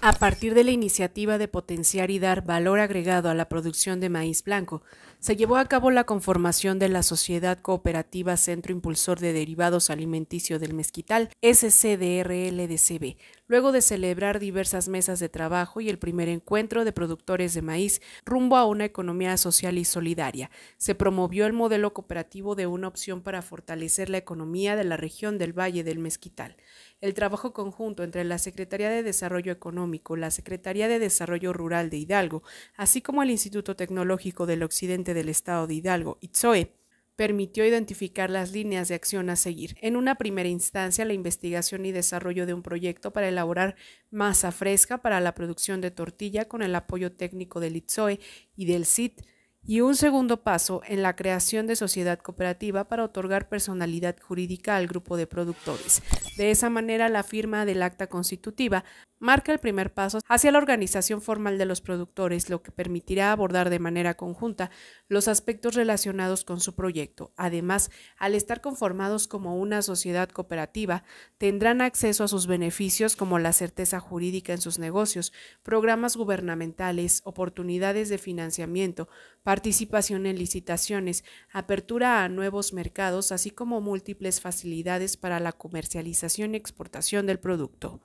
A partir de la iniciativa de potenciar y dar valor agregado a la producción de maíz blanco, se llevó a cabo la conformación de la Sociedad Cooperativa Centro Impulsor de Derivados Alimenticio del Mezquital, SCDRLDCB, luego de celebrar diversas mesas de trabajo y el primer encuentro de productores de maíz rumbo a una economía social y solidaria. Se promovió el modelo cooperativo de una opción para fortalecer la economía de la región del Valle del Mezquital. El trabajo conjunto entre la Secretaría de Desarrollo Económico la Secretaría de Desarrollo Rural de Hidalgo, así como el Instituto Tecnológico del Occidente del Estado de Hidalgo, ITSOE, permitió identificar las líneas de acción a seguir. En una primera instancia, la investigación y desarrollo de un proyecto para elaborar masa fresca para la producción de tortilla con el apoyo técnico del ITSOE y del CIT, y un segundo paso en la creación de sociedad cooperativa para otorgar personalidad jurídica al grupo de productores. De esa manera, la firma del acta constitutiva marca el primer paso hacia la organización formal de los productores, lo que permitirá abordar de manera conjunta los aspectos relacionados con su proyecto. Además, al estar conformados como una sociedad cooperativa, tendrán acceso a sus beneficios como la certeza jurídica en sus negocios, programas gubernamentales, oportunidades de financiamiento, participación en licitaciones, apertura a nuevos mercados, así como múltiples facilidades para la comercialización y exportación del producto.